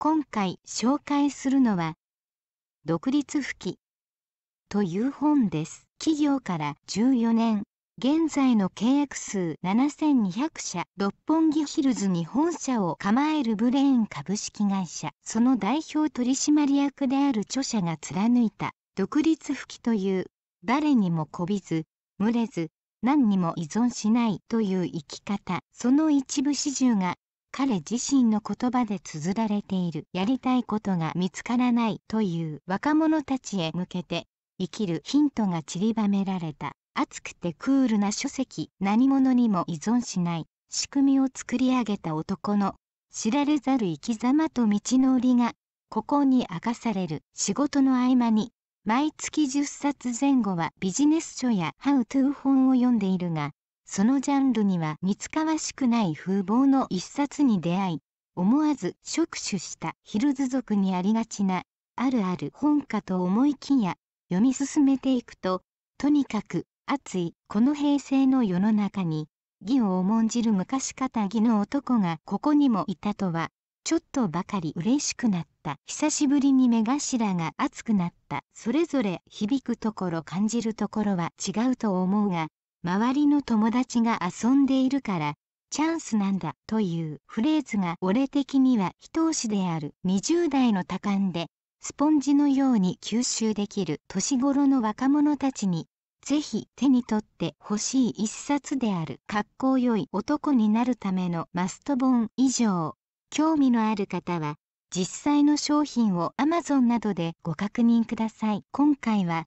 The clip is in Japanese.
今回紹介するのは「独立吹き」という本です。企業から14年現在の契約数7200社六本木ヒルズに本社を構えるブレーン株式会社その代表取締役である著者が貫いた独立吹きという誰にもこびず群れず何にも依存しないという生き方その一部始終が彼自身の言葉で綴られているやりたいことが見つからないという若者たちへ向けて生きるヒントが散りばめられた熱くてクールな書籍何者にも依存しない仕組みを作り上げた男の知られざる生き様と道のりがここに明かされる仕事の合間に毎月10冊前後はビジネス書やハウトゥー本を読んでいるがそのジャンルには似つかわしくない風貌の一冊に出会い思わず触手したヒルズ族にありがちなあるある本かと思いきや読み進めていくととにかく熱いこの平成の世の中に義を重んじる昔方義の男がここにもいたとはちょっとばかり嬉しくなった久しぶりに目頭が熱くなったそれぞれ響くところ感じるところは違うと思うが周りの友達が遊んでいるからチャンスなんだというフレーズが俺的には一押しである20代の多感でスポンジのように吸収できる年頃の若者たちにぜひ手に取ってほしい一冊であるかっこよい男になるためのマスト本以上興味のある方は実際の商品を Amazon などでご確認ください今回は